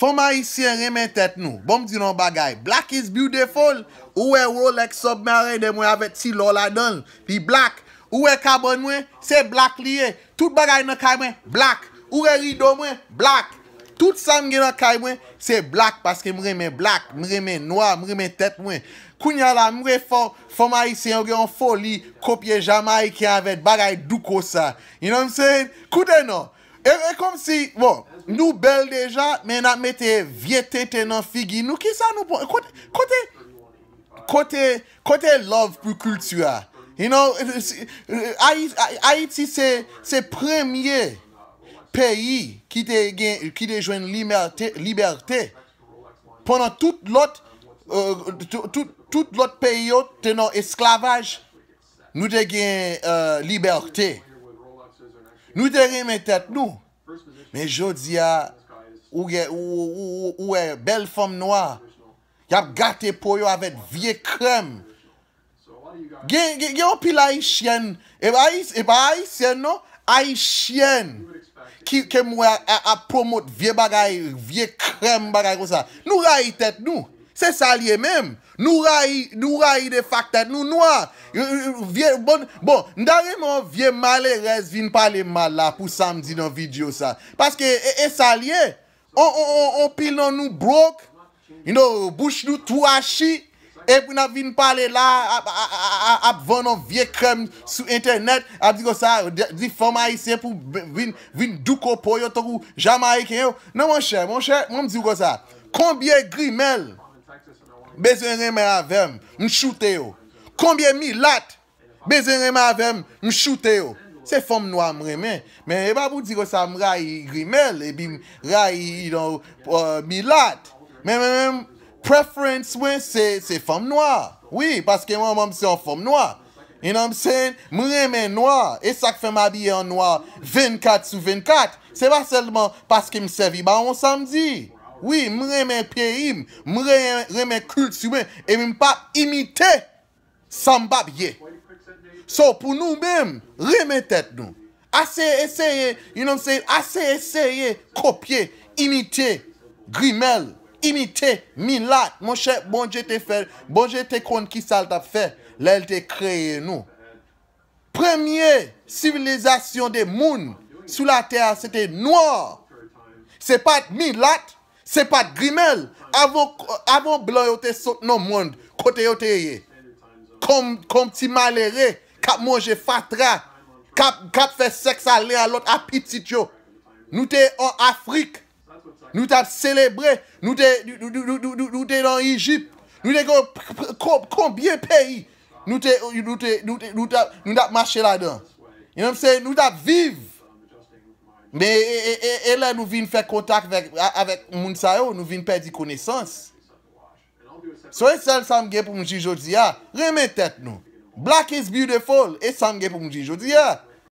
Foma isye reme tet nou, bom di nou bagay, black is beautiful, ouwe Rolex Submarine de mwen avet si lola don, pi black, ouwe carbon mwen, se black liye, tout bagay nan kay mwen, black, ouwe Lido mwen, black, tout sam gen nan kay mwen, se black, paske mwen reme black, mwen reme noa, mwen reme tet mwen. Kounyala mwen refor, foma isye yon reon foli, kopye Jamaiki avet bagay duko sa, you know mse, kou den nou? E, e kom si, bon, nou bel deja, men a mette vye tete nan figi nou, ki sa nou pon? Kote, kote, kote love pou kultura. You know, Haiti se premye peyi ki te jwen liberté. Ponan tout lot, euh, tout lot peyo te nan esklavaj, nou te gen euh, liberté. Nou te remet et nou. Men jo di ya, ou e bel fom nou a, yap gate pou yo avet vie krem. Gen opil eh eh non? a yi chen, e ba a yi chen nou, a yi chen. Ki mou a apomot vie bagay, vie krem bagay ou sa. Nou a yi tet nou. Se salye menm, nou rayi, nou rayi de faktet, nou noua. Bon, bon, nda remon vie male rez vin pale male la pou samdi nan video sa. Paske e, e salye, an pil nan nou brok, ino bouche nou tou ashi, epou nan vin pale la ap von nan vie krem sou internet, ap di ko sa, di foma isen pou vin dukopo yo, toku jama iken yo. Nan moun chè, moun chè, moun di ko sa, kambye grimel? Beze reme avem, mchoute yo. Kombye mi lat, beze reme avem, mchoute yo. Se fom noa mremen. Men e ba bou di go sa m rayi grimel, e bi rayi, yon, mi lat. Men, men, preferens wè, se fom noa. Oui, paske m wè mse fom noa. En amse, m reme noa. E sak fèm abye an noa 24 sou 24. Se ba selman paske m sevi ba wonsamdi. Oui, mre mè pye im, mre mè kul su mè, e m pa imite Sambabye. So, pou nou mèm, reme tet nou. Ase eseye, yon anseye, ase eseye kopye, imite Grimel, imite Milat, mwen chè, bon jè te fè, bon jè te kon ki sal ta fè, lèl te kreye nou. Premye sivilizasyon de moun, sou la tè a, sète Noor, se pat Milat, Se pat grimel, avon blan yo te sot nan mwond, kote yo te ye. Kom ti malere, kap mwange fatra, kap fe seks ale alot apipsit yo. Nou te an Afrik, nou te ap selebrer, nou te nan Egypt, nou te konbyen peyi, nou te ap mache la dan. You know what I'm saying? Nou te ap vive. E la nou vin fè kontak avèk moun sa yo, nou vin pèdi kounesans. Soye sel samge pou moun jijodiya, ah. remè tèt nou. Black is beautiful, e samge pou moun jijodiya.